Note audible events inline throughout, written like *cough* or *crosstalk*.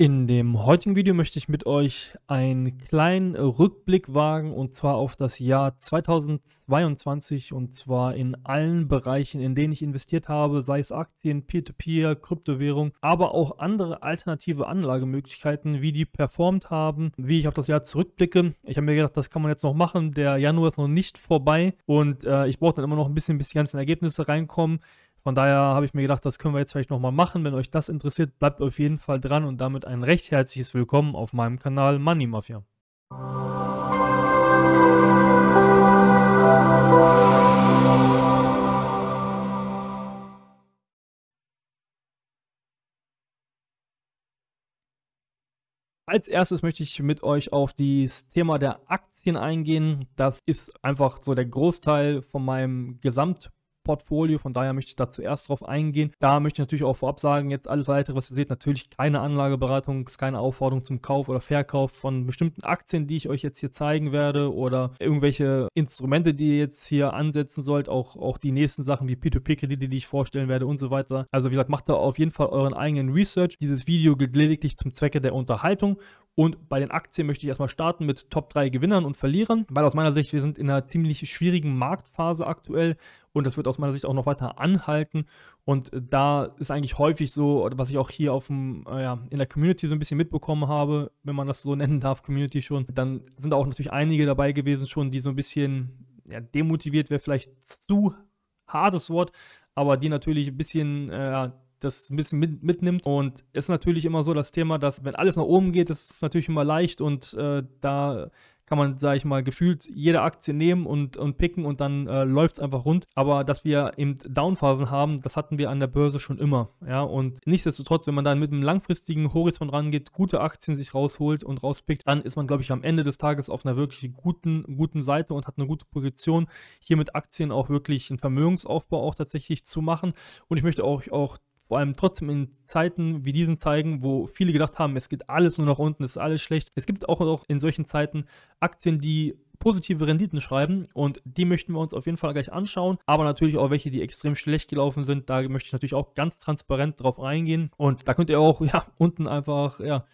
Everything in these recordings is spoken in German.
In dem heutigen Video möchte ich mit euch einen kleinen Rückblick wagen und zwar auf das Jahr 2022 und zwar in allen Bereichen, in denen ich investiert habe, sei es Aktien, Peer-to-Peer, Kryptowährung, aber auch andere alternative Anlagemöglichkeiten, wie die performt haben, wie ich auf das Jahr zurückblicke. Ich habe mir gedacht, das kann man jetzt noch machen. Der Januar ist noch nicht vorbei und äh, ich brauche dann immer noch ein bisschen, bis die ganzen Ergebnisse reinkommen. Von daher habe ich mir gedacht, das können wir jetzt vielleicht nochmal machen. Wenn euch das interessiert, bleibt auf jeden Fall dran und damit ein recht herzliches Willkommen auf meinem Kanal Money Mafia. Als erstes möchte ich mit euch auf das Thema der Aktien eingehen. Das ist einfach so der Großteil von meinem Gesamt Portfolio. Von daher möchte ich da zuerst drauf eingehen. Da möchte ich natürlich auch vorab sagen, jetzt alles weitere, was ihr seht, natürlich keine Anlageberatung, keine Aufforderung zum Kauf oder Verkauf von bestimmten Aktien, die ich euch jetzt hier zeigen werde oder irgendwelche Instrumente, die ihr jetzt hier ansetzen sollt. Auch, auch die nächsten Sachen wie P2P-Kredite, die ich vorstellen werde und so weiter. Also wie gesagt, macht da auf jeden Fall euren eigenen Research. Dieses Video gilt lediglich zum Zwecke der Unterhaltung und bei den Aktien möchte ich erstmal starten mit Top 3 Gewinnern und Verlierern, weil aus meiner Sicht wir sind in einer ziemlich schwierigen Marktphase aktuell und das wird aus meiner Sicht auch noch weiter anhalten. Und äh, da ist eigentlich häufig so, was ich auch hier auf dem, äh, ja, in der Community so ein bisschen mitbekommen habe, wenn man das so nennen darf, Community schon, dann sind auch natürlich einige dabei gewesen schon, die so ein bisschen ja, demotiviert wäre, vielleicht zu hartes Wort, aber die natürlich ein bisschen äh, das ein bisschen mit, mitnimmt. Und ist natürlich immer so das Thema, dass wenn alles nach oben geht, ist natürlich immer leicht und äh, da kann man, sage ich mal, gefühlt jede Aktie nehmen und, und picken und dann äh, läuft es einfach rund. Aber dass wir eben Downphasen haben, das hatten wir an der Börse schon immer. Ja? Und nichtsdestotrotz, wenn man dann mit einem langfristigen Horizont rangeht, gute Aktien sich rausholt und rauspickt, dann ist man, glaube ich, am Ende des Tages auf einer wirklich guten, guten Seite und hat eine gute Position, hier mit Aktien auch wirklich einen Vermögensaufbau auch tatsächlich zu machen. Und ich möchte euch auch vor allem trotzdem in Zeiten wie diesen zeigen, wo viele gedacht haben, es geht alles nur nach unten, es ist alles schlecht. Es gibt auch, in solchen Zeiten Aktien, die positive Renditen schreiben und die möchten wir uns auf jeden Fall gleich anschauen, aber natürlich auch welche, die extrem schlecht gelaufen sind, da möchte ich natürlich auch ganz transparent drauf eingehen und da könnt ihr auch *laughs* ja unten einfach ja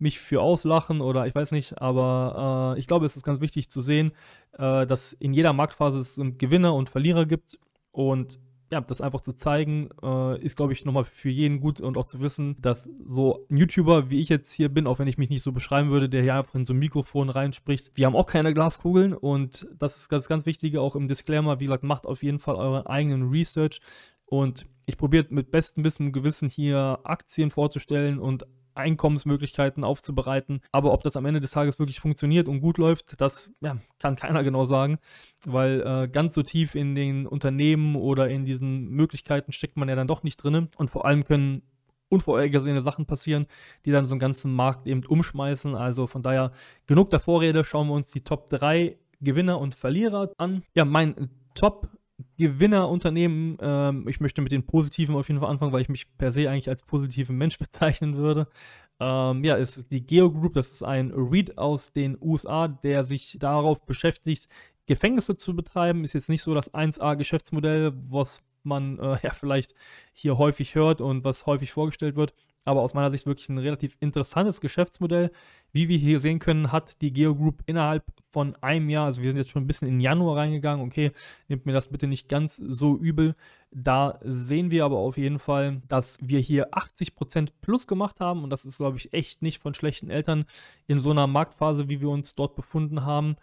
mich für auslachen oder ich weiß nicht, aber äh, ich glaube, es ist ganz wichtig zu sehen, äh, dass in jeder Marktphase es Gewinner und Verlierer gibt und ja, das einfach zu zeigen, äh, ist, glaube ich, nochmal für jeden gut und auch zu wissen, dass so ein YouTuber, wie ich jetzt hier bin, auch wenn ich mich nicht so beschreiben würde, der hier einfach in so ein Mikrofon reinspricht, wir haben auch keine Glaskugeln und das ist das ganz Wichtige auch im Disclaimer, wie gesagt, macht auf jeden Fall euren eigenen Research, und ich probiere mit bestem Wissen und Gewissen hier Aktien vorzustellen und Einkommensmöglichkeiten aufzubereiten. Aber ob das am Ende des Tages wirklich funktioniert und gut läuft, das ja, kann keiner genau sagen, weil äh, ganz so tief in den Unternehmen oder in diesen Möglichkeiten steckt man ja dann doch nicht drin. Und vor allem können unvorhergesehene Sachen passieren, die dann so einen ganzen Markt eben umschmeißen. Also von daher genug der Vorrede, schauen wir uns die Top 3 Gewinner und Verlierer an. Ja, mein Top Gewinnerunternehmen, ähm, ich möchte mit den positiven auf jeden Fall anfangen, weil ich mich per se eigentlich als positiven Mensch *laughs* bezeichnen würde. Ähm, ja, es ist die Geo Group, das ist ein REIT aus den USA, der sich darauf beschäftigt, Gefängnisse zu betreiben. Ist jetzt nicht so das 1A-Geschäftsmodell, was man äh, *laughs* ja vielleicht hier häufig hört und was häufig vorgestellt wird aber aus meiner Sicht wirklich ein relativ interessantes Geschäftsmodell. Wie wir hier sehen können, hat die Geo Group innerhalb von einem Jahr, also wir sind jetzt schon ein bisschen in Januar reingegangen, okay, nehmt mir das bitte nicht ganz so übel. Da sehen wir aber auf jeden Fall, dass wir hier 80% plus gemacht haben und das ist, glaube ich, echt nicht von schlechten Eltern in so einer Marktphase, wie wir uns dort befunden haben.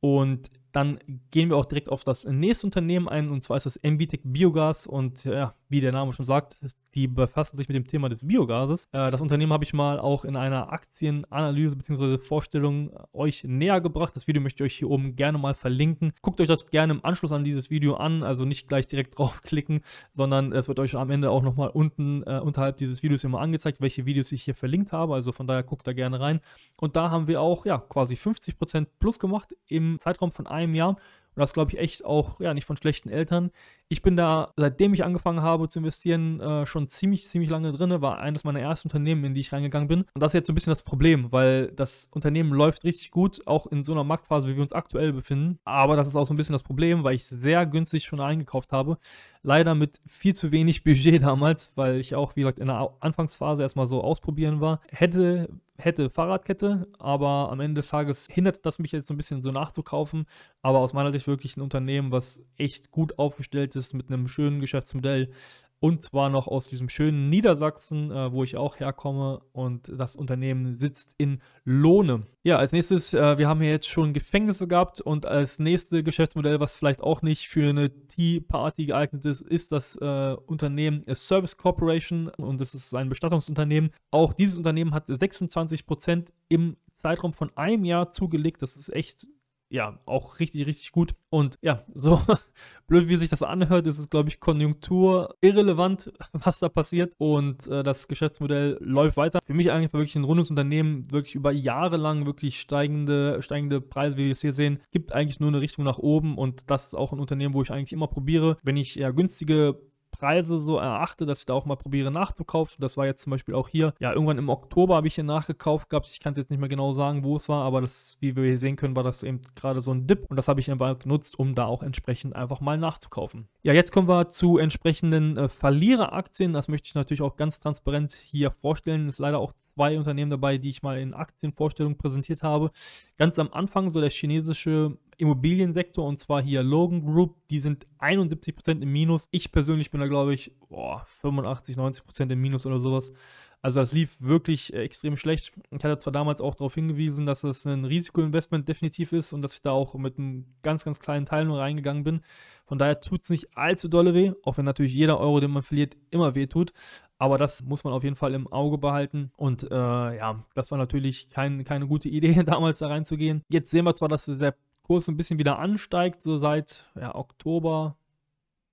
Und dann gehen wir auch direkt auf das nächste Unternehmen ein und zwar ist das Envitec Biogas und ja, wie der Name schon sagt, die befassen sich mit dem Thema des Biogases. Äh, das Unternehmen habe ich mal auch in einer Aktienanalyse bzw. Vorstellung äh, euch näher gebracht. Das Video möchte ich euch hier oben gerne mal verlinken. Guckt euch das gerne im Anschluss an dieses Video an, also nicht gleich direkt *laughs* draufklicken, sondern es wird euch am Ende auch nochmal unten äh, unterhalb dieses Videos immer angezeigt, welche Videos ich hier verlinkt habe. Also von daher guckt da gerne rein. Und da haben wir auch ja quasi 50% plus gemacht im Zeitraum von einem Jahr und das glaube ich echt auch, ja, nicht von schlechten Eltern. Ich bin da, seitdem ich angefangen habe zu investieren, äh, schon ziemlich, ziemlich lange drin. War eines meiner ersten Unternehmen, in die ich reingegangen bin. Und das ist jetzt so ein bisschen das Problem, weil das Unternehmen läuft richtig gut, auch in so einer Marktphase, wie wir uns aktuell befinden. Aber das ist auch so ein bisschen das Problem, weil ich sehr günstig schon eingekauft habe. Leider mit viel zu wenig Budget *laughs* damals, weil ich auch, wie gesagt, in der Anfangsphase erstmal so ausprobieren war. Hätte, hätte Fahrradkette, aber am Ende des Tages hindert das mich jetzt so ein bisschen so nachzukaufen. Aber aus meiner Sicht wirklich ein Unternehmen, was echt gut aufgestellt ist mit einem schönen Geschäftsmodell, und zwar noch aus diesem schönen Niedersachsen, äh, wo ich auch herkomme. Und das Unternehmen sitzt in Lohne. Ja, als nächstes, äh, wir haben hier jetzt schon Gefängnisse gehabt. Und als nächstes Geschäftsmodell, was vielleicht auch nicht für eine Tea Party geeignet ist, ist das äh, Unternehmen Service Corporation. Und das ist ein Bestattungsunternehmen. Auch dieses Unternehmen hat 26% im Zeitraum von einem Jahr zugelegt. Das ist echt ja, auch richtig, richtig gut. Und ja, so *laughs* blöd wie sich das anhört, ist es, glaube ich, konjunkturirrelevant, *laughs* was da passiert. Und äh, das Geschäftsmodell läuft weiter. Für mich eigentlich wirklich ein rundes Unternehmen, wirklich über Jahre lang wirklich steigende, steigende Preise, wie wir es hier sehen, gibt eigentlich nur eine Richtung nach oben. Und das ist auch ein Unternehmen, wo ich eigentlich immer probiere, wenn ich eher günstige Preise so erachte, dass ich da auch mal probiere nachzukaufen. Das war jetzt zum Beispiel auch hier, ja, irgendwann im Oktober habe ich hier nachgekauft gehabt. Ich kann es jetzt nicht mehr genau sagen, wo es war, aber das, wie wir hier sehen können, war das eben gerade so ein Dip und das habe ich einfach genutzt, um da auch entsprechend einfach mal nachzukaufen. Ja, jetzt kommen wir zu entsprechenden äh, Verliereraktien. Das möchte ich natürlich auch ganz transparent hier vorstellen. Ist leider auch zwei Unternehmen dabei, die ich mal in Aktienvorstellungen präsentiert habe. Ganz am Anfang so der chinesische Immobiliensektor und zwar hier Logan Group, die sind 71% im Minus. Ich persönlich bin da, glaube ich, boah, 85, 90% im Minus oder sowas. Also das lief wirklich äh, extrem schlecht. Ich hatte zwar damals auch darauf hingewiesen, dass es ein Risikoinvestment definitiv ist und dass ich da auch mit einem ganz, ganz kleinen Teil nur reingegangen bin. Von daher tut es nicht allzu dolle weh, auch wenn natürlich jeder Euro, den man verliert, immer weh tut. Aber das muss man auf jeden Fall im Auge behalten. Und äh, ja, das war natürlich kein, keine gute Idee, *laughs* damals da reinzugehen. Jetzt sehen wir zwar, dass der Kurs ein bisschen wieder ansteigt, so seit ja, Oktober,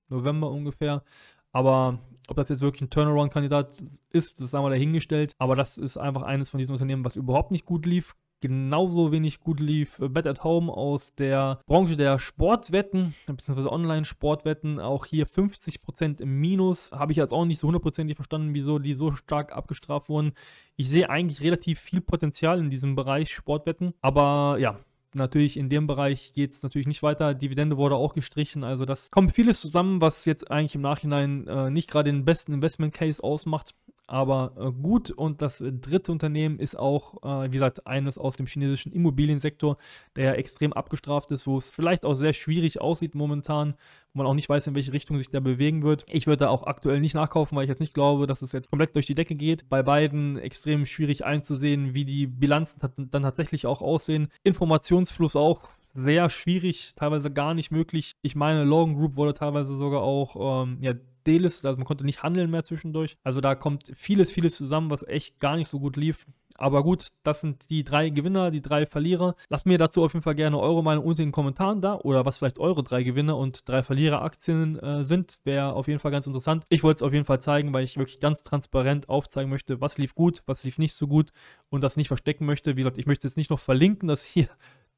November ungefähr. Aber ob das jetzt wirklich ein Turnaround-Kandidat ist, das ist einmal dahingestellt. Aber das ist einfach eines von diesen Unternehmen, was überhaupt nicht gut lief. Genauso wenig gut lief äh, Bet at Home aus der Branche der Sportwetten, beziehungsweise Online-Sportwetten. Auch hier 50% im Minus. Habe ich jetzt auch nicht so hundertprozentig verstanden, wieso die so stark abgestraft wurden. Ich sehe eigentlich relativ viel Potenzial in diesem Bereich Sportwetten. Aber ja, natürlich in dem Bereich geht es natürlich nicht weiter. Dividende wurde auch gestrichen. Also das kommt vieles zusammen, was jetzt eigentlich im Nachhinein äh, nicht gerade den besten Investment Case ausmacht aber äh, gut. Und das dritte Unternehmen ist auch, äh, wie gesagt, eines aus dem chinesischen Immobiliensektor, der ja extrem abgestraft ist, wo es vielleicht auch sehr schwierig aussieht momentan, wo man auch nicht weiß, in welche Richtung sich der bewegen wird. Ich würde da auch aktuell nicht nachkaufen, weil ich jetzt nicht glaube, dass es jetzt komplett durch die Decke geht. Bei beiden extrem schwierig einzusehen, wie die Bilanzen dann tatsächlich auch aussehen. Informationsfluss auch sehr schwierig, teilweise gar nicht möglich. Ich meine, Logan Group wurde teilweise sogar auch ähm, ja, delistet, also man konnte nicht handeln mehr zwischendurch. Also da kommt vieles, vieles zusammen, was echt gar nicht so gut lief. Aber gut, das sind die drei Gewinner, die drei Verlierer. Lasst mir dazu auf jeden Fall gerne eure Meinung unten in den Kommentaren da oder was vielleicht eure drei Gewinner und drei Verliereraktien äh, sind. Wäre auf jeden Fall ganz interessant. Ich wollte es auf jeden Fall zeigen, weil ich wirklich ganz transparent aufzeigen möchte, was lief gut, was lief nicht so gut und das nicht verstecken möchte. Wie gesagt, ich möchte jetzt nicht noch verlinken, dass hier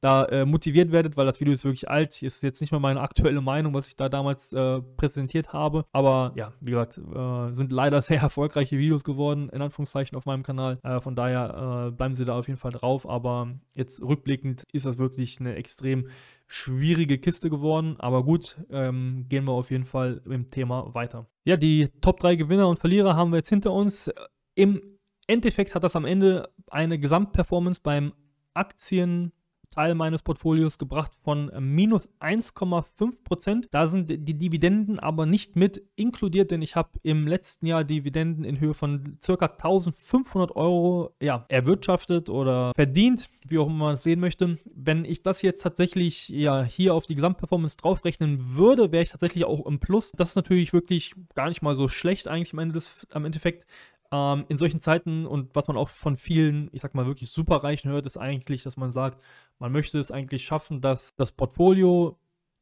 da äh, motiviert werdet, weil das Video ist wirklich alt. ist jetzt nicht mehr meine aktuelle Meinung, was ich da damals äh, präsentiert habe. Aber ja, wie gesagt, äh, sind leider *laughs* sehr erfolgreiche Videos geworden, in Anführungszeichen, auf meinem Kanal. Äh, von daher äh, bleiben Sie da auf jeden Fall drauf. Aber jetzt rückblickend ist das wirklich eine extrem schwierige Kiste geworden. Aber gut, ähm, gehen wir auf jeden Fall im Thema weiter. Ja, die Top 3 Gewinner und Verlierer haben wir jetzt hinter uns. Im Endeffekt hat das am Ende eine Gesamtperformance beim Aktien Teil meines Portfolios gebracht von äh, minus 1,5 Prozent. Da sind die Dividenden aber nicht mit inkludiert, denn ich habe im letzten Jahr Dividenden in Höhe von circa 1500 Euro ja, erwirtschaftet oder verdient, wie auch immer man es sehen möchte. Wenn ich das jetzt tatsächlich ja, hier auf die Gesamtperformance draufrechnen würde, wäre ich tatsächlich auch im Plus. Das ist natürlich wirklich gar nicht mal so schlecht eigentlich am, Ende des, am Endeffekt ähm, in solchen Zeiten und was man auch von vielen, ich sag mal wirklich superreichen hört, ist eigentlich, dass man sagt, man möchte es eigentlich schaffen, dass das Portfolio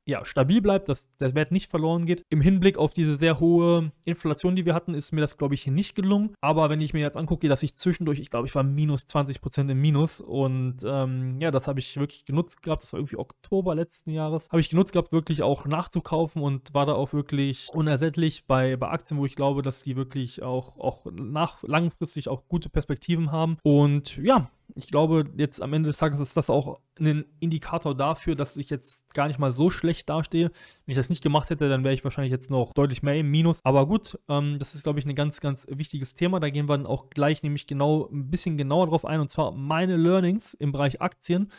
ja, stabil bleibt, dass der Wert nicht verloren geht. Im Hinblick auf diese sehr hohe Inflation, die wir hatten, ist mir das, glaube ich, nicht gelungen. Aber wenn ich mir jetzt angucke, dass ich zwischendurch, ich glaube, ich war minus 20 Prozent im Minus. Und ähm, ja, das habe ich wirklich genutzt gehabt. Das war irgendwie Oktober letzten Jahres. Habe ich genutzt gehabt, wirklich auch nachzukaufen und war da auch wirklich unersättlich bei, bei Aktien, wo ich glaube, dass die wirklich auch, auch nach, langfristig auch gute Perspektiven haben. Und ja, ich glaube, jetzt am Ende des Tages ist das auch ein Indikator dafür, dass ich jetzt gar nicht mal so schlecht dastehe. Wenn ich das nicht gemacht hätte, dann wäre ich wahrscheinlich jetzt noch deutlich mehr im Minus. Aber gut, ähm, das ist, glaube ich, ein ganz, ganz wichtiges Thema. Da gehen wir dann auch gleich nämlich genau ein bisschen genauer drauf ein. Und zwar meine Learnings im Bereich Aktien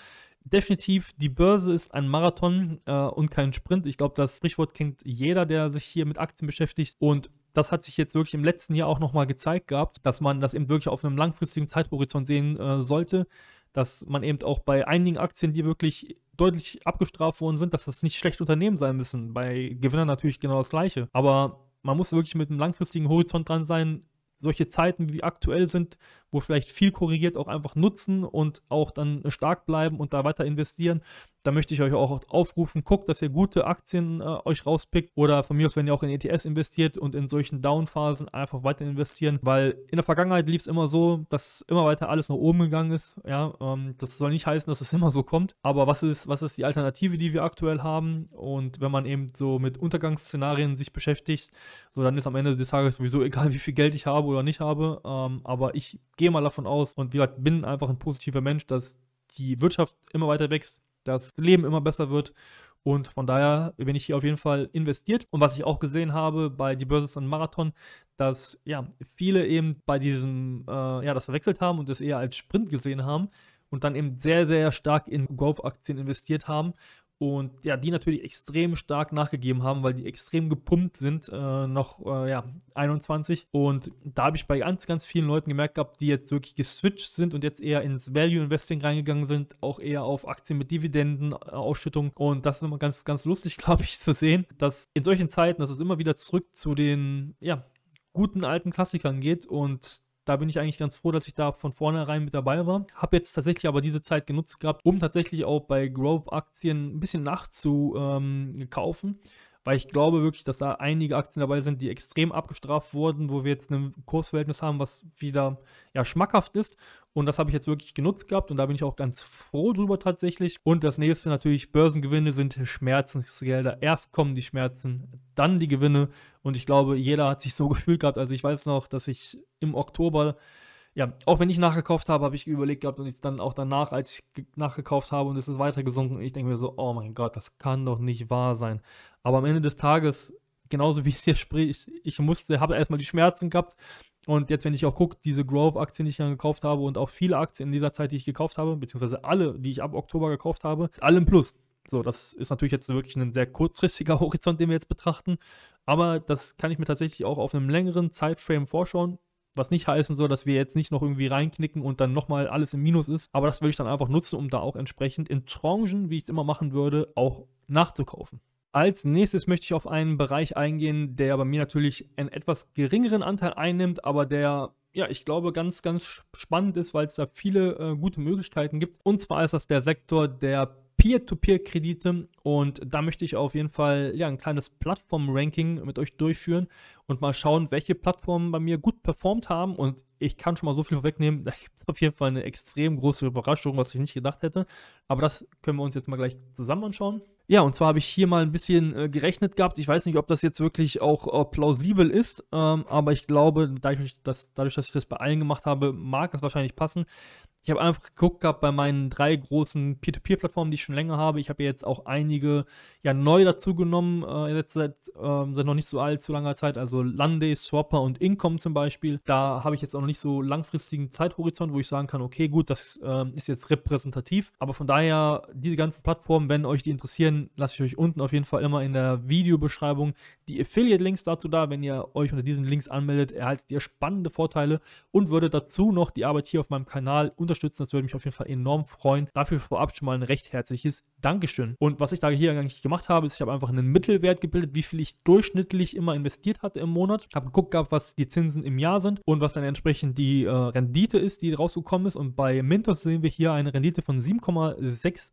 definitiv, die Börse ist ein Marathon äh, und kein Sprint. Ich glaube, das Sprichwort kennt jeder, der sich hier mit Aktien beschäftigt. Und das hat sich jetzt wirklich im letzten Jahr auch nochmal gezeigt gehabt, dass man das eben wirklich auf einem langfristigen Zeithorizont sehen äh, sollte, dass man eben auch bei einigen Aktien, die wirklich deutlich abgestraft worden sind, dass das nicht schlecht Unternehmen sein müssen. Bei Gewinnern natürlich genau das Gleiche. Aber man muss wirklich mit einem langfristigen Horizont dran sein. Solche Zeiten wie aktuell sind, wo vielleicht viel korrigiert auch einfach nutzen und auch dann stark bleiben und da weiter investieren. Da möchte ich euch auch aufrufen, guckt, dass ihr gute Aktien äh, euch rauspickt oder von mir aus, wenn ihr auch in ETS investiert und in solchen Downphasen einfach weiter investieren, weil in der Vergangenheit lief es immer so, dass immer weiter alles nach oben gegangen ist. Ja, ähm, das soll nicht heißen, dass es immer so kommt, aber was ist, was ist die Alternative, die wir aktuell haben? Und wenn man eben so mit Untergangsszenarien sich beschäftigt, so dann ist am Ende des Tages sowieso egal, *laughs* wie viel Geld ich habe oder nicht habe, ähm, aber ich gehe gehe mal davon aus und wie gesagt, bin einfach ein positiver Mensch, dass die Wirtschaft immer weiter wächst, dass das Leben immer besser wird. Und von daher bin ich hier auf jeden Fall investiert. Und was ich auch gesehen habe bei die Börse und Marathon, dass ja viele eben bei diesem äh, ja das verwechselt haben und das eher als Sprint gesehen haben und dann eben sehr sehr stark in golf aktien investiert haben und ja, die natürlich extrem stark nachgegeben haben, weil die extrem gepumpt sind, äh, noch äh, ja, 21. Und da habe ich bei ganz, ganz vielen Leuten gemerkt gehabt, die jetzt wirklich geswitcht sind und jetzt eher ins Value Investing reingegangen sind, auch eher auf Aktien mit Dividenden, äh, Ausschüttung. Und das ist immer ganz, ganz lustig, *laughs* glaube ich, zu sehen, dass in solchen Zeiten, dass es immer wieder zurück zu den, ja, guten alten Klassikern geht und da bin ich eigentlich ganz froh, dass ich da von vornherein mit dabei war. Habe jetzt tatsächlich aber diese Zeit genutzt gehabt, um tatsächlich auch bei Grove-Aktien ein bisschen nachzukaufen. Ähm, weil ich glaube wirklich, dass da einige Aktien dabei sind, die extrem abgestraft wurden, wo wir jetzt ein Kursverhältnis haben, was wieder ja, schmackhaft ist und das habe ich jetzt wirklich genutzt gehabt und da bin ich auch ganz froh drüber tatsächlich. Und das nächste natürlich, Börsengewinne sind Schmerzensgelder. Erst kommen die Schmerzen, dann die Gewinne. Und ich glaube, jeder hat sich so *laughs* gefühlt gehabt. Also ich weiß noch, dass ich im Oktober ja, auch wenn ich nachgekauft habe, habe ich überlegt gehabt und ich dann auch danach, als ich nachgekauft habe und es ist weiter gesunken, ich denke mir so, oh mein Gott, das kann doch nicht wahr sein. Aber am Ende des Tages, genauso wie es hier spricht, ich musste, habe erstmal die Schmerzen gehabt, und jetzt, wenn ich auch gucke, diese Growth-Aktien, die ich dann gekauft habe und auch viele Aktien in dieser Zeit, die ich gekauft habe, beziehungsweise alle, die ich ab Oktober gekauft habe, alle im Plus. So, das ist natürlich jetzt wirklich ein sehr kurzfristiger *laughs* Horizont, den wir jetzt betrachten. Aber das kann ich mir tatsächlich auch auf einem längeren Zeitframe vorschauen. Was nicht heißen soll, dass wir jetzt nicht noch irgendwie reinknicken und dann nochmal alles im Minus ist. Aber das würde ich dann einfach nutzen, um da auch entsprechend in Tranchen, wie ich es immer machen würde, auch nachzukaufen. Als nächstes möchte ich auf einen Bereich eingehen, der bei mir natürlich einen etwas geringeren Anteil einnimmt, aber der ja, ich glaube, ganz, ganz spannend ist, weil es da viele äh, gute Möglichkeiten gibt. Und zwar ist das der Sektor der Peer-to-Peer-Kredite und da möchte ich auf jeden Fall ja, ein kleines Plattform-Ranking mit euch durchführen und mal schauen, welche Plattformen bei mir gut performt haben und ich kann schon mal so viel vorwegnehmen, *laughs* da gibt es auf jeden Fall eine extrem große Überraschung, was ich nicht gedacht hätte, aber das können wir uns jetzt mal gleich zusammen anschauen. Ja, und zwar habe ich hier mal ein bisschen äh, gerechnet gehabt. Ich weiß nicht, ob das jetzt wirklich auch äh, plausibel ist, ähm, aber ich glaube, dadurch dass, dadurch dass, ich das bei allen gemacht habe, mag es wahrscheinlich passen. Ich habe einfach geguckt gehabt bei meinen drei großen Peer-to-Peer-Plattformen, die ich schon länger habe. Ich habe jetzt auch einige ja neu dazugenommen, äh, jetzt seit, ähm, seit noch nicht so allzu langer Zeit. Also Landay, Swapper und Income zum Beispiel. Da habe ich jetzt auch noch nicht so langfristigen Zeithorizont, wo ich sagen kann, okay, gut, das ähm, ist jetzt repräsentativ. Aber von daher, diese ganzen Plattformen, wenn euch die interessieren, lasse ich euch unten auf jeden Fall immer in der Videobeschreibung die Affiliate-Links dazu da. Wenn ihr euch unter diesen Links anmeldet, erhaltet ihr spannende Vorteile und würdet dazu noch die Arbeit hier auf meinem Kanal unter unterstützen. Das würde mich auf jeden Fall enorm freuen. Dafür vorab schon mal ein recht herzliches Dankeschön. Und was ich da hier eigentlich gemacht habe, ist, ich habe einfach einen Mittelwert gebildet, wie viel ich durchschnittlich immer investiert hatte im Monat. Ich Habe geguckt gehabt, was die Zinsen im Jahr sind und was dann entsprechend die äh, Rendite ist, die rausgekommen ist. Und bei Mintos sehen wir hier eine Rendite von 7,68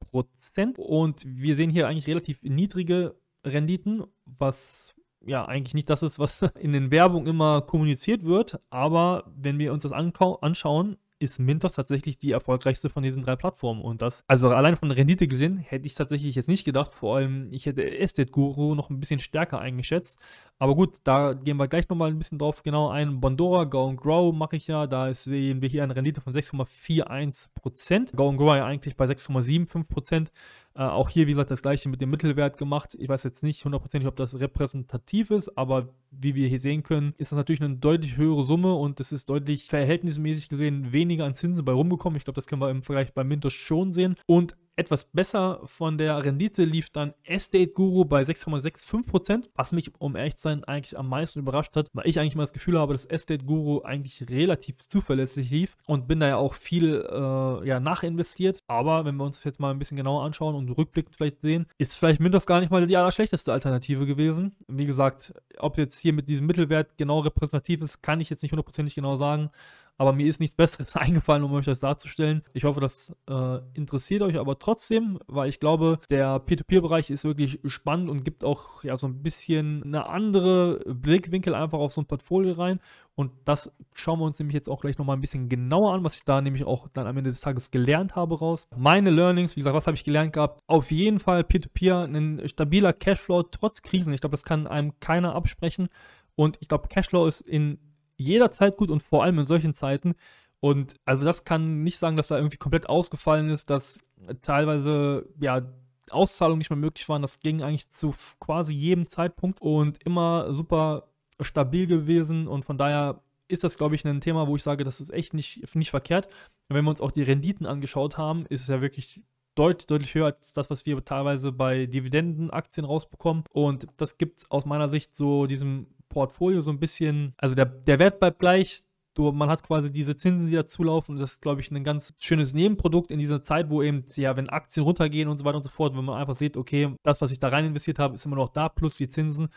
Prozent. Und wir sehen hier eigentlich relativ niedrige Renditen, was ja eigentlich nicht das ist, was *laughs* in den Werbungen immer kommuniziert wird. Aber wenn wir uns das anschauen, ist Mintos tatsächlich die erfolgreichste von diesen drei Plattformen. Und das, also allein von Rendite gesehen, hätte ich tatsächlich jetzt nicht gedacht. Vor allem, ich hätte Estate Guru noch ein bisschen stärker eingeschätzt. Aber gut, da gehen wir gleich nochmal ein bisschen drauf genau ein. Bondora, Go and Grow mache ich ja. Da sehen wir hier eine Rendite von 6,41%. Go and Grow ja eigentlich bei 6,75%. Äh, auch hier, wie gesagt, das gleiche mit dem Mittelwert gemacht. Ich weiß jetzt nicht hundertprozentig, ob das repräsentativ ist, aber wie wir hier sehen können, ist das natürlich eine deutlich höhere Summe und es ist deutlich verhältnismäßig gesehen weniger an Zinsen bei rumgekommen. Ich glaube, das können wir im Vergleich bei Mintos schon sehen. Und etwas besser von der Rendite lief dann Estate Guru bei 6,65%, was mich, um ehrlich zu sein, eigentlich am meisten überrascht hat, weil ich eigentlich mal das Gefühl habe, dass Estate Guru eigentlich relativ zuverlässig lief und bin da ja auch viel äh, ja, nachinvestiert. Aber wenn wir uns das jetzt mal ein bisschen genauer anschauen und rückblickend vielleicht sehen, ist vielleicht Mintos gar nicht mal die allerschlechteste Alternative gewesen. Wie gesagt, ob jetzt hier mit diesem Mittelwert genau repräsentativ ist, kann ich jetzt nicht hundertprozentig genau sagen aber mir ist nichts Besseres *laughs* eingefallen, um euch das darzustellen. Ich hoffe, das äh, interessiert euch aber trotzdem, weil ich glaube, der p 2 p bereich ist wirklich spannend und gibt auch ja so ein bisschen eine andere Blickwinkel einfach auf so ein Portfolio rein. Und das schauen wir uns nämlich jetzt auch gleich nochmal ein bisschen genauer an, was ich da nämlich auch dann am Ende des Tages gelernt habe raus. Meine Learnings, wie gesagt, was habe ich gelernt gehabt? Auf jeden Fall P2P, ein stabiler Cashflow trotz Krisen. Ich glaube, das kann einem keiner absprechen. Und ich glaube, Cashflow ist in jederzeit gut und vor allem in solchen Zeiten. Und also das kann nicht sagen, dass da irgendwie komplett ausgefallen ist, dass teilweise ja Auszahlungen nicht mehr möglich waren. Das ging eigentlich zu quasi jedem Zeitpunkt und immer super stabil gewesen. Und von daher ist das, glaube ich, ein Thema, wo ich sage, das ist echt nicht, nicht verkehrt. wenn wir uns auch die Renditen angeschaut haben, ist es ja wirklich deutlich, deutlich höher als das, was wir teilweise bei Dividendenaktien rausbekommen. Und das gibt aus meiner Sicht so diesem Portfolio so ein bisschen, also der, der Wert bleibt gleich, du, man hat quasi diese Zinsen, die dazulaufen. Und das ist, glaube ich, ein ganz schönes Nebenprodukt in dieser Zeit, wo eben, ja, wenn Aktien runtergehen und so weiter und so fort, wenn man einfach sieht, okay, das, was ich da rein investiert habe, ist immer noch da, plus die Zinsen.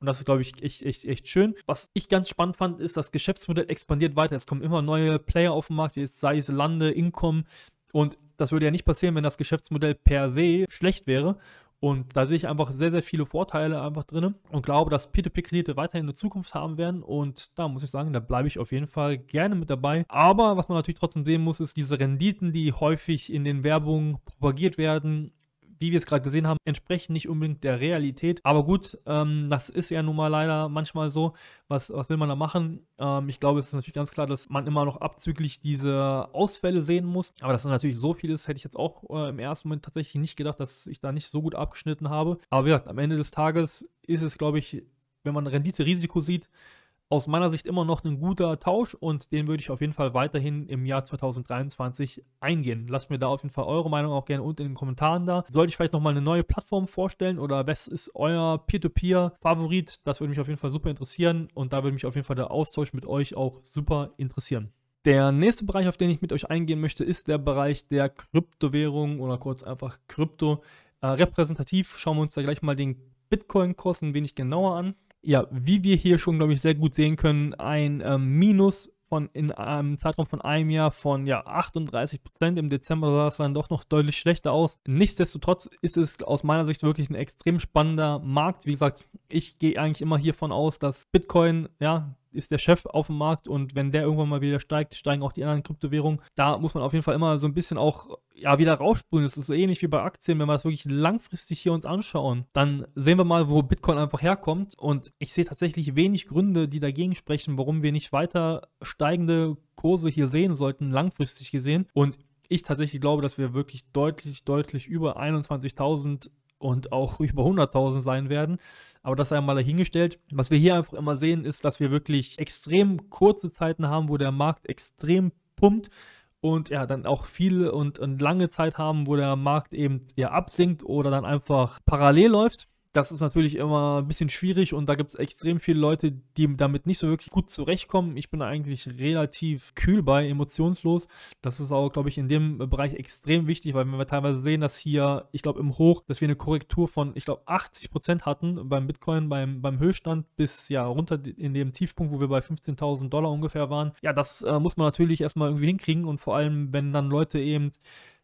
Und das ist, glaube ich, echt, echt, echt schön. Was ich ganz spannend fand, ist, das Geschäftsmodell expandiert weiter. Es kommen immer neue Player auf den Markt, jetzt sei es Lande, Income. Und das würde ja nicht passieren, wenn das Geschäftsmodell per se schlecht wäre. Und da sehe ich einfach sehr, sehr viele Vorteile einfach drin und glaube, dass P2P-Kredite weiterhin eine Zukunft haben werden. Und da muss ich sagen, da bleibe ich auf jeden Fall gerne mit dabei. Aber was man natürlich trotzdem sehen muss, ist diese Renditen, die häufig in den Werbungen propagiert werden wie wir es gerade gesehen haben, entsprechen nicht unbedingt der Realität. Aber gut, ähm, das ist ja nun mal leider manchmal so. Was, was will man da machen? Ähm, ich glaube, es ist natürlich ganz klar, dass man immer noch abzüglich diese Ausfälle sehen muss. Aber dass es natürlich so viel ist, hätte ich jetzt auch äh, im ersten Moment tatsächlich nicht gedacht, dass ich da nicht so gut abgeschnitten habe. Aber wie gesagt, am Ende des Tages ist es, glaube ich, wenn man Rendite-Risiko sieht, aus meiner Sicht immer noch ein guter Tausch und den würde ich auf jeden Fall weiterhin im Jahr 2023 eingehen. Lasst mir da auf jeden Fall eure Meinung auch gerne unten in den Kommentaren da. Sollte ich vielleicht nochmal eine neue Plattform vorstellen oder was ist euer Peer-to-Peer-Favorit? Das würde mich auf jeden Fall super interessieren und da würde mich auf jeden Fall der Austausch mit euch auch super interessieren. Der nächste Bereich, auf den ich mit euch eingehen möchte, ist der Bereich der Kryptowährung oder kurz einfach Krypto. Äh, repräsentativ schauen wir uns da gleich mal den Bitcoin-Kurs ein wenig genauer an ja, wie wir hier schon, glaube ich, sehr gut sehen können, ein ähm, Minus von in einem Zeitraum von einem Jahr von ja 38 Prozent. Im Dezember sah es dann doch noch deutlich schlechter aus. Nichtsdestotrotz ist es aus meiner Sicht wirklich ein extrem spannender Markt. Wie gesagt, ich gehe eigentlich immer hiervon aus, dass Bitcoin ja ist der Chef auf dem Markt und wenn der irgendwann mal wieder steigt, steigen auch die anderen Kryptowährungen. Da muss man auf jeden Fall immer so ein bisschen auch ja, wieder rausspulen. Das ist so ähnlich wie bei Aktien. Wenn wir das wirklich langfristig hier uns anschauen, dann sehen wir mal, wo Bitcoin einfach herkommt. Und ich sehe tatsächlich wenig Gründe, die dagegen sprechen, warum wir nicht weiter steigende Kurse hier sehen sollten, langfristig gesehen. Und ich tatsächlich glaube, dass wir wirklich deutlich, deutlich über 21.000 und auch über 100.000 sein werden. Aber das einmal dahingestellt. Was wir hier einfach immer sehen, ist, dass wir wirklich extrem kurze Zeiten haben, wo der Markt extrem pumpt und ja, dann auch viele und, und lange Zeit haben, wo der Markt eben ja absinkt oder dann einfach parallel läuft das ist natürlich immer ein bisschen schwierig und da gibt es extrem viele Leute, die damit nicht so wirklich gut zurechtkommen. Ich bin eigentlich relativ kühl bei, emotionslos. Das ist auch, glaube ich, in dem Bereich extrem wichtig, weil wenn wir teilweise sehen, dass hier, ich glaube, im Hoch, dass wir eine Korrektur von, ich glaube, 80 Prozent hatten beim Bitcoin, beim, beim Höchststand bis ja runter in dem Tiefpunkt, wo wir bei 15.000 Dollar ungefähr waren. Ja, das äh, muss man natürlich erstmal irgendwie hinkriegen und vor allem, wenn dann Leute eben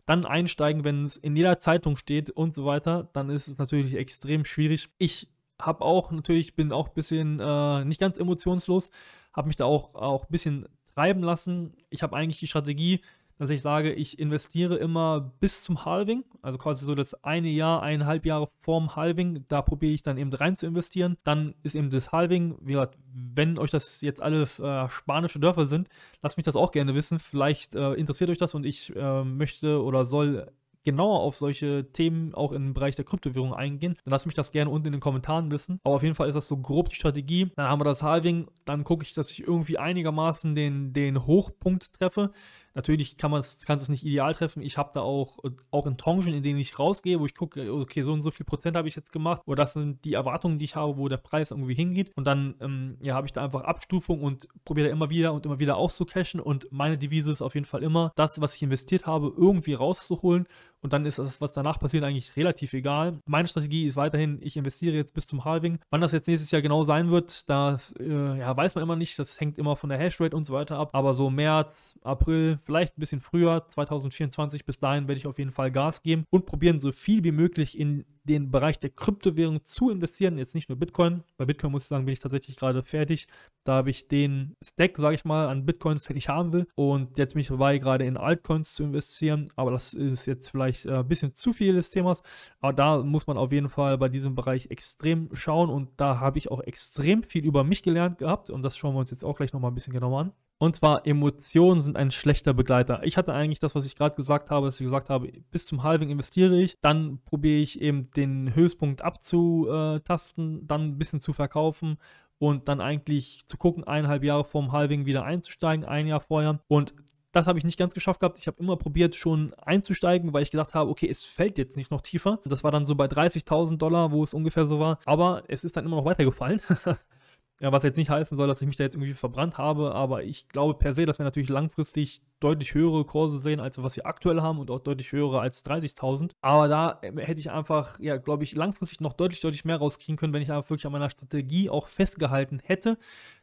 dann einsteigen, wenn es in jeder Zeitung steht und so weiter, dann ist es natürlich extrem schwierig. Ich habe auch natürlich, bin auch ein bisschen äh, nicht ganz emotionslos, habe mich da auch, auch ein bisschen treiben lassen. Ich habe eigentlich die Strategie, dass ich sage, ich investiere immer bis zum Halving, also quasi so das eine Jahr, eineinhalb Jahre vorm Halving, da probiere ich dann eben rein zu investieren. Dann ist eben das Halving, wie gesagt, wenn euch das jetzt alles äh, spanische Dörfer sind, lasst mich das auch gerne wissen. Vielleicht äh, interessiert euch das und ich äh, möchte oder soll genauer auf solche Themen auch im Bereich der Kryptowährung eingehen, dann lasst mich das gerne unten in den Kommentaren wissen. Aber auf jeden Fall ist das so grob die Strategie. Dann haben wir das Halving, dann gucke ich, dass ich irgendwie einigermaßen den, den Hochpunkt treffe. Natürlich kann man es es nicht ideal treffen. Ich habe da auch auch in Tranchen, in denen ich rausgehe, wo ich gucke, okay, so und so viel Prozent habe ich jetzt gemacht oder das sind die Erwartungen, die ich habe, wo der Preis irgendwie hingeht und dann ähm, ja, habe ich da einfach Abstufung und probiere immer wieder und immer wieder auszucashen und meine Devise ist auf jeden Fall immer, das, was ich investiert habe, irgendwie rauszuholen und dann ist das, was danach passiert, eigentlich relativ egal. Meine Strategie ist weiterhin, ich investiere jetzt bis zum Halving. Wann das jetzt nächstes Jahr genau sein wird, das äh, ja, weiß man immer nicht. Das hängt immer von der Hashrate und so weiter ab. Aber so März, April, vielleicht ein bisschen früher, 2024, bis dahin werde ich auf jeden Fall Gas geben und probieren, so viel wie möglich in den Bereich der Kryptowährung zu investieren, jetzt nicht nur Bitcoin. Bei Bitcoin muss ich sagen, bin ich tatsächlich gerade fertig. Da habe ich den Stack, sage ich mal, an Bitcoins, den ich haben will. Und jetzt bin ich dabei, gerade in Altcoins zu investieren. Aber das ist jetzt vielleicht äh, ein bisschen zu viel des Themas. Aber da muss man auf jeden Fall bei diesem Bereich extrem schauen. Und da habe ich auch extrem viel über mich gelernt gehabt. Und das schauen wir uns jetzt auch gleich nochmal ein bisschen genauer an. Und zwar, Emotionen sind ein schlechter Begleiter. Ich hatte eigentlich das, was ich gerade gesagt habe, dass ich gesagt habe, bis zum Halving investiere ich, dann probiere ich eben den Höchstpunkt abzutasten, dann ein bisschen zu verkaufen und dann eigentlich zu gucken, eineinhalb Jahre vorm Halving wieder einzusteigen, ein Jahr vorher. Und das habe ich nicht ganz geschafft gehabt. Ich habe immer probiert, schon einzusteigen, weil ich gedacht habe, okay, es fällt jetzt nicht noch tiefer. Das war dann so bei 30.000 Dollar, wo es ungefähr so war. Aber es ist dann immer noch weitergefallen. *laughs* Ja, was jetzt nicht heißen soll, dass ich mich da jetzt irgendwie verbrannt habe, aber ich glaube per se, dass wir natürlich langfristig deutlich höhere Kurse sehen, als was sie aktuell haben und auch deutlich höhere als 30.000. Aber da ähm, hätte ich einfach, ja, glaube ich, langfristig noch deutlich, deutlich mehr rauskriegen können, wenn ich einfach wirklich an meiner Strategie auch festgehalten hätte.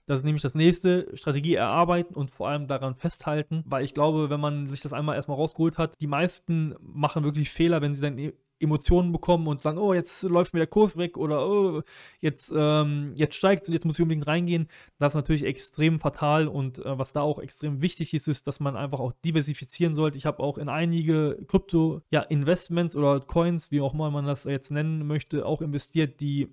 Das ist nämlich das nächste, Strategie erarbeiten und vor allem daran festhalten, weil ich glaube, wenn man sich das einmal erstmal rausgeholt hat, die meisten machen wirklich Fehler, wenn sie dann e- Emotionen bekommen und sagen, oh, jetzt läuft mir der Kurs weg oder oh, jetzt, ähm, jetzt steigt es und jetzt muss ich unbedingt reingehen. Das ist natürlich extrem fatal und äh, was da auch extrem wichtig ist, ist, dass man einfach auch diversifizieren sollte. Ich habe auch in einige Krypto-Investments ja, oder Coins, wie auch mal man das jetzt nennen möchte, auch investiert, die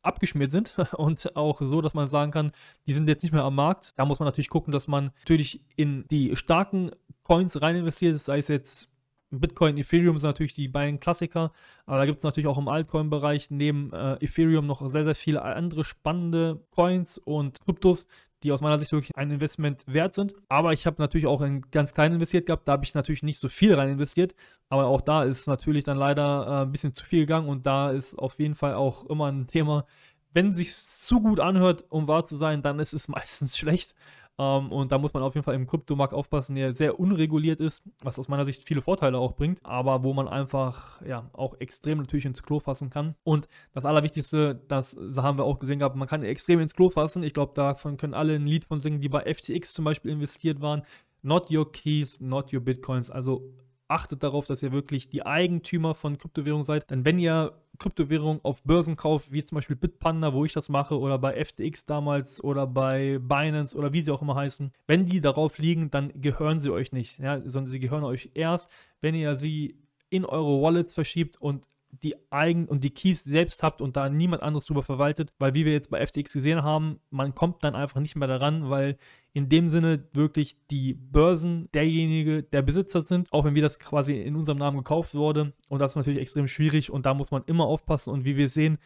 abgeschmiert sind *laughs* und auch so, dass man sagen kann, die sind jetzt nicht mehr am Markt. Da muss man natürlich gucken, dass man natürlich in die starken Coins rein investiert, sei es jetzt Bitcoin, Ethereum sind natürlich die beiden Klassiker, aber da gibt es natürlich auch im Altcoin-Bereich neben äh, Ethereum noch sehr, sehr viele andere spannende Coins und Kryptos, die aus meiner Sicht wirklich ein Investment wert sind. Aber ich habe natürlich auch in ganz klein investiert gehabt, da habe ich natürlich nicht so viel rein investiert, aber auch da ist natürlich dann leider äh, ein bisschen zu viel gegangen und da ist auf jeden Fall auch immer ein Thema, wenn es sich zu gut anhört, um wahr zu sein, dann ist es *laughs* meistens schlecht. Ähm, und da muss man auf jeden Fall im Kryptomarkt aufpassen, der sehr unreguliert ist, was aus meiner Sicht viele Vorteile auch bringt, aber wo man einfach ja auch extrem natürlich ins Klo fassen kann. Und das Allerwichtigste, das haben wir auch gesehen gehabt, man kann extrem ins Klo fassen. Ich glaube, davon können alle ein Lied von singen, die bei FTX zum Beispiel investiert waren. Not your keys, not your bitcoins. Also achtet darauf, dass ihr wirklich die Eigentümer von Kryptowährungen seid. Denn wenn ihr Kryptowährungen auf Börsen kauft, wie zum Beispiel Bitpanda, wo ich das mache, oder bei FTX damals oder bei Binance oder wie sie auch immer heißen, wenn die darauf liegen, dann gehören sie euch nicht, ja, sondern sie gehören euch erst, wenn ihr sie in eure Wallets verschiebt und die eigen und die Keys selbst habt und da niemand anderes drüber verwaltet, weil wie wir jetzt bei FTX gesehen haben, man kommt dann einfach nicht mehr daran, weil in dem Sinne wirklich die Börsen derjenige, der Besitzer sind, auch wenn wir das quasi in unserem Namen gekauft wurde und das ist natürlich extrem schwierig und da muss man immer aufpassen und wie wir sehen,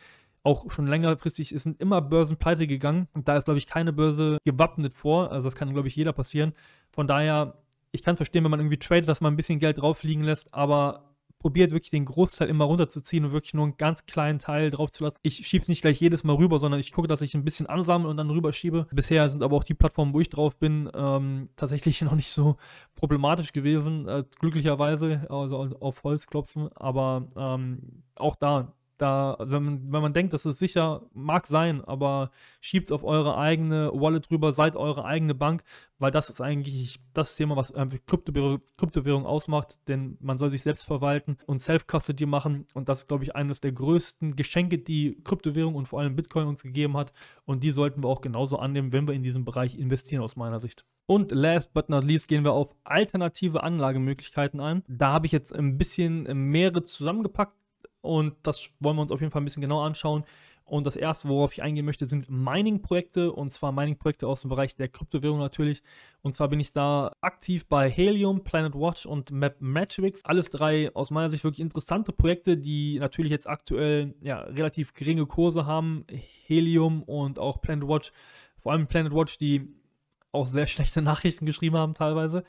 auch schon längerfristig, sind immer Börsen pleite gegangen und da ist, glaube ich, keine Börse gewappnet vor, also das kann, glaube ich, jeder passieren. Von daher, ich kann verstehen, wenn man irgendwie tradet, dass man ein bisschen Geld drauf fliegen lässt, aber probiert wirklich den Großteil immer runterzuziehen und wirklich nur einen ganz kleinen Teil drauf zu lassen. Ich schiebe es nicht gleich jedes Mal rüber, sondern ich gucke, dass ich ein bisschen ansammle und dann rüberschiebe. Bisher sind aber auch die Plattformen, wo ich drauf bin, ähm, tatsächlich *laughs* noch nicht so problematisch gewesen, äh, glücklicherweise, also auf Holz klopfen, aber ähm, auch da da, also wenn man, wenn man denkt, das ist sicher, mag sein, aber schiebt es auf eure eigene Wallet rüber, seid eure eigene Bank, weil das ist eigentlich das Thema, was Kryptowährung, Kryptowährung ausmacht, denn man soll sich selbst verwalten und Self-Custody machen und das ist, glaube ich, eines der größten Geschenke, die Kryptowährung und vor allem Bitcoin uns gegeben hat und die sollten wir auch genauso annehmen, wenn wir in diesem Bereich investieren, aus meiner Sicht. Und last but not least gehen wir auf alternative Anlagemöglichkeiten ein. Da habe ich jetzt ein bisschen mehrere zusammengepackt und das wollen wir uns auf jeden Fall ein bisschen genauer anschauen. Und das erste, worauf ich eingehen möchte, sind Mining-Projekte und zwar Mining-Projekte aus dem Bereich der Kryptowährung natürlich. Und zwar bin ich da aktiv bei Helium, Planet Watch und Map Matrix. Alles drei aus meiner Sicht wirklich interessante Projekte, die natürlich jetzt aktuell ja, relativ geringe Kurse haben. Helium und auch Planet Watch, vor allem Planet Watch, die auch sehr *laughs* schlechte Nachrichten geschrieben haben teilweise.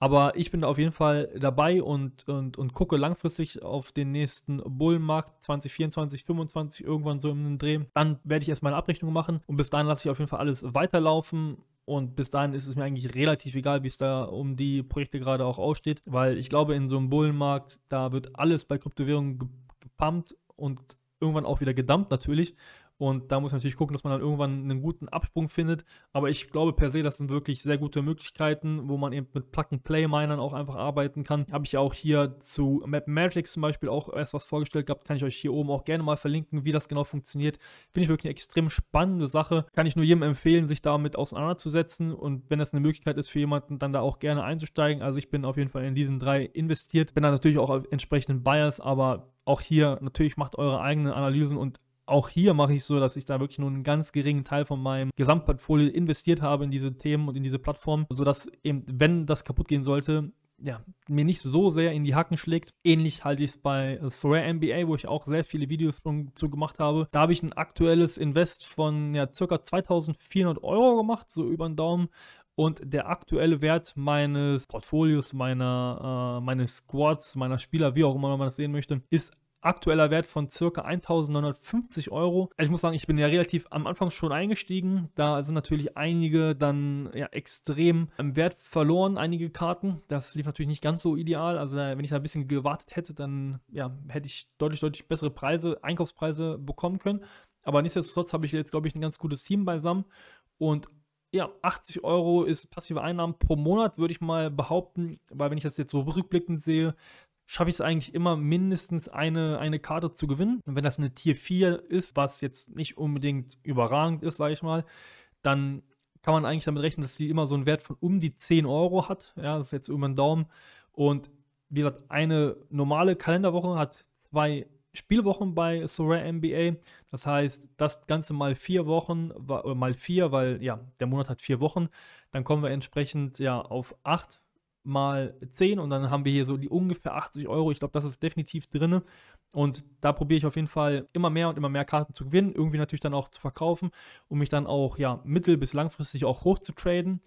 Aber ich bin auf jeden Fall dabei und, und, und gucke langfristig auf den nächsten Bullenmarkt 2024, 2025, irgendwann so im Dreh. Dann werde ich erstmal eine Abrechnung machen und bis dahin lasse ich auf jeden Fall alles weiterlaufen. Und bis dahin ist es mir eigentlich relativ egal, wie es da um die Projekte gerade auch aussteht, weil ich glaube, in so einem Bullenmarkt, da wird alles bei Kryptowährungen gepumpt und irgendwann auch wieder gedumpt natürlich. Und da muss man natürlich gucken, dass man dann irgendwann einen guten Absprung findet. Aber ich glaube per se, das sind wirklich sehr gute Möglichkeiten, wo man eben mit Plug-and-Play-Minern auch einfach arbeiten kann. Habe ich ja auch hier zu Map Matrix zum Beispiel auch erst was vorgestellt gehabt. Kann ich euch hier oben auch gerne mal verlinken, wie das genau funktioniert. Finde ich wirklich eine extrem spannende Sache. Kann ich nur jedem empfehlen, sich damit auseinanderzusetzen. Und wenn das eine Möglichkeit ist für jemanden, dann da auch gerne einzusteigen. Also ich bin auf jeden Fall in diesen drei investiert. Bin da natürlich auch auf entsprechenden Bias, aber auch hier natürlich macht eure eigenen Analysen und auch hier mache ich so, dass ich da wirklich nur einen ganz geringen Teil von meinem Gesamtportfolio investiert habe in diese Themen und in diese Plattform, sodass eben, wenn das kaputt gehen sollte, ja, mir nicht so sehr in die Hacken schlägt. Ähnlich halte ich es bei Sora MBA, wo ich auch sehr viele Videos zu gemacht habe. Da habe ich ein aktuelles Invest von ja, ca. 2400 Euro gemacht, so über den Daumen. Und der aktuelle Wert meines Portfolios, meiner, äh, meines Squads, meiner Spieler, wie auch immer man das sehen möchte, ist aktueller Wert von circa 1950 Euro. Also ich muss sagen, ich bin ja relativ am Anfang schon eingestiegen. Da sind natürlich einige dann ja, extrem im ähm, Wert verloren, einige Karten. Das lief natürlich nicht ganz so ideal. Also äh, wenn ich da ein bisschen gewartet hätte, dann ja, hätte ich deutlich, deutlich bessere Preise, Einkaufspreise bekommen können. Aber nichtsdestotrotz habe ich jetzt, glaube ich, ein ganz gutes Team beisammen. Und ja, 80 Euro ist passive Einnahmen pro Monat, würde ich mal behaupten, weil wenn ich das jetzt so rückblickend sehe, schaffe ich es eigentlich immer mindestens eine, eine Karte zu gewinnen. Und wenn das eine Tier 4 ist, was jetzt nicht unbedingt überragend ist, sage ich mal, dann kann man eigentlich damit rechnen, dass die immer so einen Wert von um die 10 Euro hat. Ja, das ist jetzt über den Daumen. Und wie gesagt, eine normale Kalenderwoche hat zwei Spielwochen bei Sora NBA. Das heißt, das Ganze mal vier Wochen, äh, mal vier, weil ja, der Monat hat vier Wochen. Dann kommen wir entsprechend ja auf acht mal 10 und dann haben wir hier so die ungefähr 80 Euro. Ich glaube, das ist definitiv drin. Und da probiere ich auf jeden Fall immer mehr und immer mehr Karten zu gewinnen, irgendwie natürlich dann auch zu verkaufen, um mich dann auch ja mittel- bis langfristig auch hoch zu traden,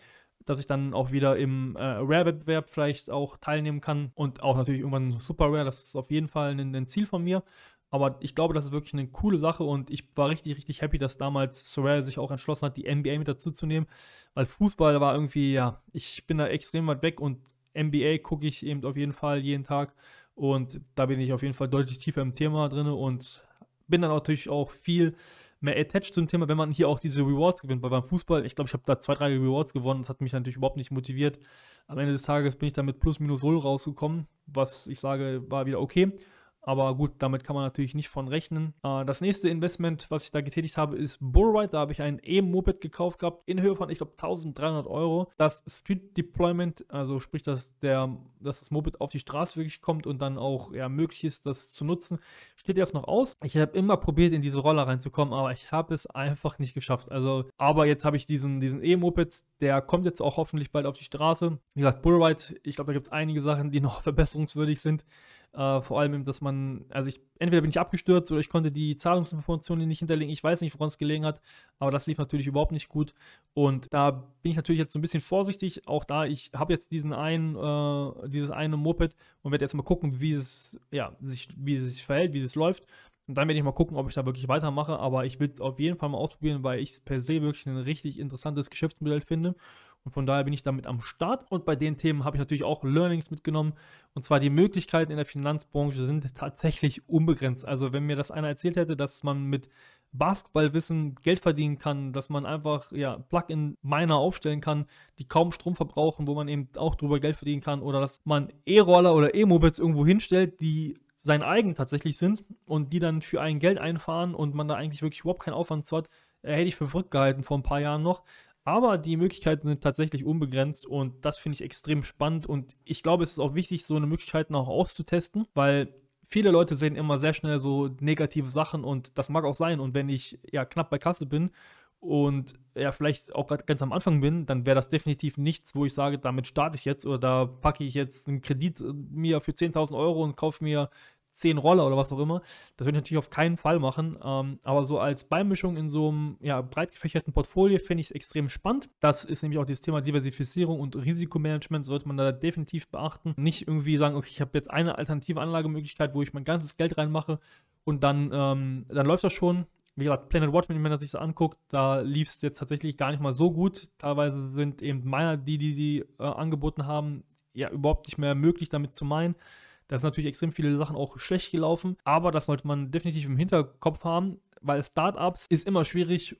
dass ich dann auch wieder im äh, Rare-Wettbewerb vielleicht auch teilnehmen kann und auch natürlich irgendwann Super Rare, das ist auf jeden Fall ein, ein Ziel von mir. Aber ich glaube, das ist wirklich eine coole Sache und ich war richtig, richtig happy, dass damals Sorrell sich auch entschlossen hat, die NBA mit dazu zu nehmen, weil Fußball war irgendwie, ja, ich bin da extrem weit weg und NBA gucke ich eben auf jeden Fall jeden Tag und da bin ich auf jeden Fall deutlich tiefer im Thema drin und bin dann natürlich auch viel mehr attached zum Thema, wenn man hier auch diese Rewards gewinnt. Weil beim Fußball, ich glaube, ich habe da zwei, drei Rewards gewonnen. Das hat mich natürlich überhaupt nicht motiviert. Am Ende des Tages bin ich dann mit plus minus null rausgekommen, was ich sage, war wieder okay. Aber gut, damit kann man natürlich nicht von rechnen. Äh, das nächste Investment, was ich da getätigt habe, ist Bullride. Da habe ich ein E-Moped gekauft gehabt in Höhe von, ich glaube, 1300 Euro. Das Street Deployment, also sprich, dass, der, dass das Moped auf die Straße wirklich kommt und dann auch ja, möglich ist, das zu nutzen, steht erst noch aus. Ich habe immer probiert, in diese Roller reinzukommen, aber ich habe es einfach nicht geschafft. Also, aber jetzt habe ich diesen, diesen E-Moped, der kommt jetzt auch hoffentlich bald auf die Straße. Wie gesagt, Bullride, ich glaube, da gibt es einige Sachen, die noch *laughs* verbesserungswürdig sind. Äh, vor allem, dass man, also ich, entweder bin ich abgestürzt oder ich konnte die Zahlungsinformationen nicht hinterlegen. Ich weiß nicht, woran es gelegen hat, aber das lief natürlich überhaupt nicht gut. Und da bin ich natürlich jetzt so ein bisschen vorsichtig. Auch da, ich habe jetzt diesen einen, äh, dieses eine Moped und werde jetzt mal gucken, wie es, ja, sich, wie es sich verhält, wie es läuft. Und dann werde ich mal gucken, ob ich da wirklich weitermache. Aber ich will es auf jeden Fall mal ausprobieren, weil ich es per se wirklich ein richtig interessantes Geschäftsmodell finde. Und von daher bin ich damit am Start. Und bei den Themen habe ich natürlich auch Learnings mitgenommen. Und zwar die Möglichkeiten in der Finanzbranche sind tatsächlich unbegrenzt. Also wenn mir das einer erzählt hätte, dass man mit Basketballwissen Geld verdienen kann, dass man einfach ja, Plug-in-Miner aufstellen kann, die kaum Strom verbrauchen, wo man eben auch drüber Geld verdienen kann, oder dass man E-Roller oder e mobils irgendwo hinstellt, die sein eigen tatsächlich sind und die dann für ein Geld einfahren und man da eigentlich wirklich überhaupt keinen Aufwand zu hat, äh, hätte ich für verrückt gehalten vor ein paar Jahren noch. Aber die Möglichkeiten sind tatsächlich unbegrenzt und das finde ich extrem spannend und ich glaube, es ist auch wichtig, so eine Möglichkeit auch auszutesten, weil viele Leute sehen immer sehr schnell so negative Sachen und das mag auch sein. Und wenn ich ja knapp bei Kasse bin und ja vielleicht auch gerade ganz am Anfang bin, dann wäre das definitiv nichts, wo ich sage, damit starte ich jetzt oder da packe ich jetzt einen Kredit äh, mir für 10.000 Euro und kaufe mir zehn Roller oder was auch immer. Das würde ich natürlich auf keinen Fall machen. Ähm, aber so als Beimischung in so einem ja, breit gefächerten Portfolio finde ich es extrem spannend. Das ist nämlich auch das Thema Diversifizierung und Risikomanagement, sollte man da definitiv beachten. Nicht irgendwie sagen, okay, ich habe jetzt eine alternative Anlagemöglichkeit, wo ich mein ganzes Geld reinmache und dann, ähm, dann läuft das schon. Wie gesagt, Planet Watch, wenn man sich das anguckt, da lief es jetzt tatsächlich gar nicht mal so gut. Teilweise sind eben meiner, die, die sie äh, angeboten haben, ja überhaupt nicht mehr möglich damit zu meinen. Da sind natürlich extrem viele Sachen auch schlecht gelaufen, aber das sollte man definitiv im Hinterkopf haben, weil Startups ist immer schwierig,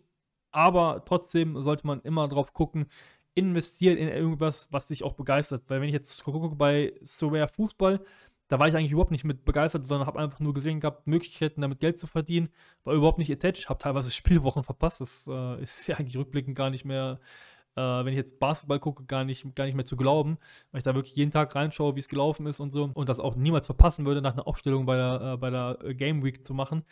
aber trotzdem sollte man immer drauf gucken, investieren in irgendwas, was dich auch begeistert. Weil wenn ich jetzt gucke bei Saware Fußball, da war ich eigentlich überhaupt nicht mit begeistert, sondern habe einfach nur gesehen gehabt, Möglichkeiten damit Geld zu verdienen, war überhaupt nicht attached, habe teilweise *laughs* Spielwochen verpasst, das äh, ist ja eigentlich rückblickend gar nicht mehr äh, wenn ich jetzt Basketball gucke, gar nicht, gar nicht mehr zu glauben, weil ich da wirklich jeden Tag reinschaue, wie es gelaufen ist und so und das auch niemals verpassen würde, nach einer Aufstellung bei der, äh, bei der äh, Game Week zu machen.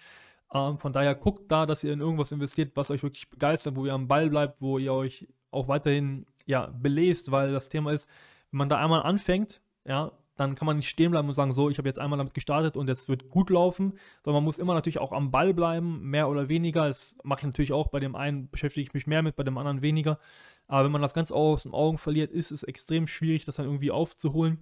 Ähm, von daher guckt da, dass ihr in irgendwas investiert, was euch wirklich begeistert, wo ihr am Ball bleibt, wo ihr euch auch weiterhin ja, belest, weil das Thema ist, wenn man da einmal anfängt, ja, dann kann man nicht stehen bleiben und sagen, so, ich habe jetzt einmal damit gestartet und jetzt wird gut laufen, sondern man muss immer natürlich auch am Ball bleiben, mehr oder weniger. Das mache ich natürlich auch, bei dem einen beschäftige ich mich mehr mit, bei dem anderen weniger. Aber wenn man das ganz aus den Augen verliert, ist es extrem schwierig, das dann irgendwie aufzuholen.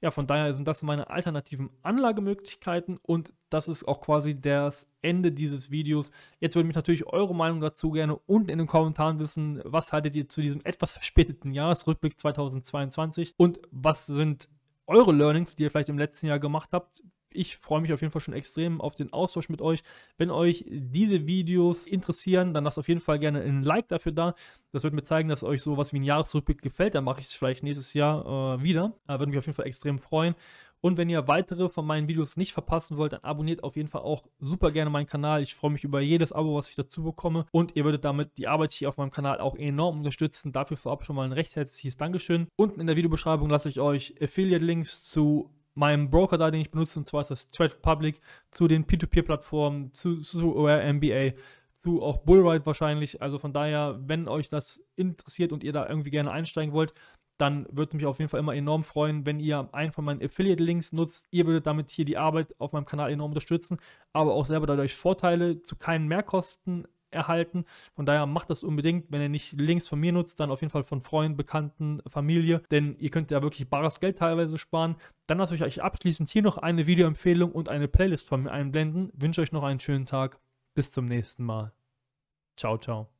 Ja, von daher sind das meine alternativen Anlagemöglichkeiten und das ist auch quasi das Ende dieses Videos. Jetzt würde mich natürlich eure Meinung dazu gerne unten in den Kommentaren wissen. Was haltet ihr zu diesem etwas verspäteten Jahresrückblick 2022 und was sind eure Learnings, die ihr vielleicht im letzten Jahr gemacht habt. Ich freue mich auf jeden Fall schon extrem auf den Austausch mit euch. Wenn euch diese Videos interessieren, dann lasst auf jeden Fall gerne ein Like dafür da. Das wird mir zeigen, dass euch sowas wie ein Jahresrückblick gefällt. Dann mache ich es vielleicht nächstes Jahr äh, wieder. Äh, würde mich auf jeden Fall extrem freuen. Und wenn ihr weitere von meinen Videos nicht verpassen wollt, dann abonniert auf jeden Fall auch super gerne meinen Kanal. Ich freue mich über jedes Abo, was ich dazu bekomme. Und ihr würdet damit die Arbeit hier auf meinem Kanal auch enorm unterstützen. Dafür vorab schon mal ein recht herzliches Dankeschön. Unten in der Videobeschreibung lasse ich euch Affiliate-Links zu meinem Broker da, den ich benutze, und zwar ist das Trade Public, zu den P2P-Plattformen, zu, zu MBA, zu auch Bullride wahrscheinlich. Also von daher, wenn euch das interessiert und ihr da irgendwie gerne einsteigen wollt, dann würde mich auf jeden Fall immer enorm freuen, wenn ihr einen von meinen Affiliate-Links nutzt. Ihr würdet damit hier die Arbeit auf meinem Kanal enorm unterstützen, aber auch selber dadurch Vorteile zu keinen Mehrkosten erhalten. Von daher macht das unbedingt. Wenn ihr nicht Links von mir nutzt, dann auf jeden Fall von Freunden, Bekannten, Familie, denn ihr könnt ja wirklich bares Geld teilweise sparen. Dann lasse ich euch abschließend hier noch eine Videoempfehlung und eine Playlist von mir einblenden. wünsche euch noch einen schönen Tag. Bis zum nächsten Mal. Ciao, ciao.